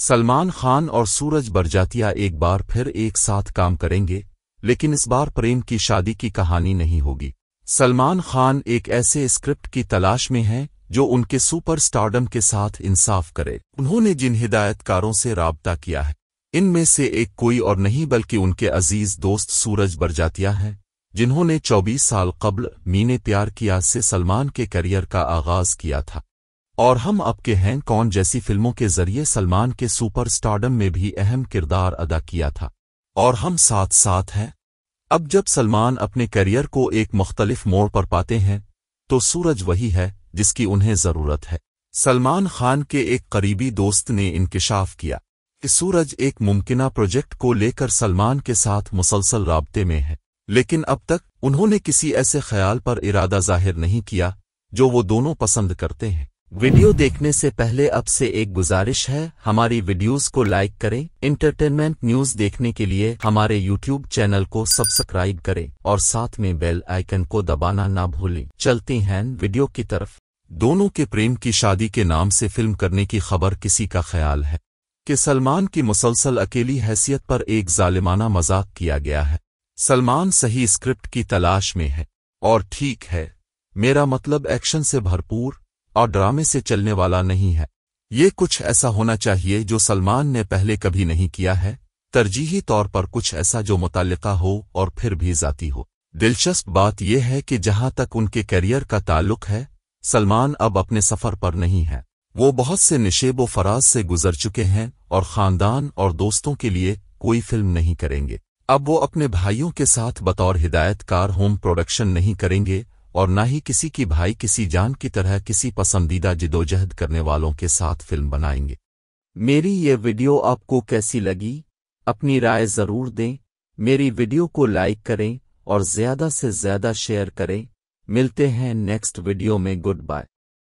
सलमान खान और सूरज बरजातिया एक बार फिर एक साथ काम करेंगे लेकिन इस बार प्रेम की शादी की कहानी नहीं होगी सलमान खान एक ऐसे स्क्रिप्ट की तलाश में हैं जो उनके सुपर स्टार्डम के साथ इंसाफ करे उन्होंने जिन हिदायतकारों से रबता किया है इनमें से एक कोई और नहीं बल्कि उनके अजीज दोस्त सूरज बरजातिया हैं जिन्होंने 24 साल कबल मीने प्यार किया से सलमान के करियर का आगाज किया था और हम आपके हैं कौन जैसी फिल्मों के जरिए सलमान के सुपर स्टार्डम में भी अहम किरदार अदा किया था और हम साथ साथ हैं अब जब सलमान अपने करियर को एक मुख्तलिफ मोड़ पर पाते हैं तो सूरज वही है जिसकी उन्हें ज़रूरत है सलमान खान के एक करीबी दोस्त ने इनकशाफ किया कि सूरज एक मुमकिना प्रोजेक्ट को लेकर सलमान के साथ मुसलसल रबते में है लेकिन अब तक उन्होंने किसी ऐसे ख्याल पर इरादा जाहिर नहीं किया जो वो दोनों पसंद करते हैं वीडियो देखने से पहले अब से एक गुजारिश है हमारी वीडियोस को लाइक करें इंटरटेनमेंट न्यूज देखने के लिए हमारे यूट्यूब चैनल को सब्सक्राइब करें और साथ में बेल आइकन को दबाना ना भूलें चलते हैं वीडियो की तरफ दोनों के प्रेम की शादी के नाम से फिल्म करने की खबर किसी का ख्याल है कि सलमान की मुसलसल अकेली हैसियत पर एक जालिमाना मजाक किया गया है सलमान सही स्क्रिप्ट की तलाश में है और ठीक है मेरा मतलब एक्शन से भरपूर और ड्रामे से चलने वाला नहीं है ये कुछ ऐसा होना चाहिए जो सलमान ने पहले कभी नहीं किया है तरजीही तौर पर कुछ ऐसा जो मुतलका हो और फिर भी जाती हो दिलचस्प बात यह है कि जहां तक उनके करियर का ताल्लुक है सलमान अब अपने सफर पर नहीं है वो बहुत से नशेब व फराज से गुजर चुके हैं और खानदान और दोस्तों के लिए कोई फिल्म नहीं करेंगे अब वो अपने भाइयों के साथ बतौर हिदायतकार होम प्रोडक्शन नहीं करेंगे और न ही किसी की भाई किसी जान की तरह किसी पसंदीदा जिदोजहद करने वालों के साथ फिल्म बनाएंगे मेरी ये वीडियो आपको कैसी लगी अपनी राय ज़रूर दें मेरी वीडियो को लाइक करें और ज़्यादा से ज़्यादा शेयर करें मिलते हैं नेक्स्ट वीडियो में गुड बाय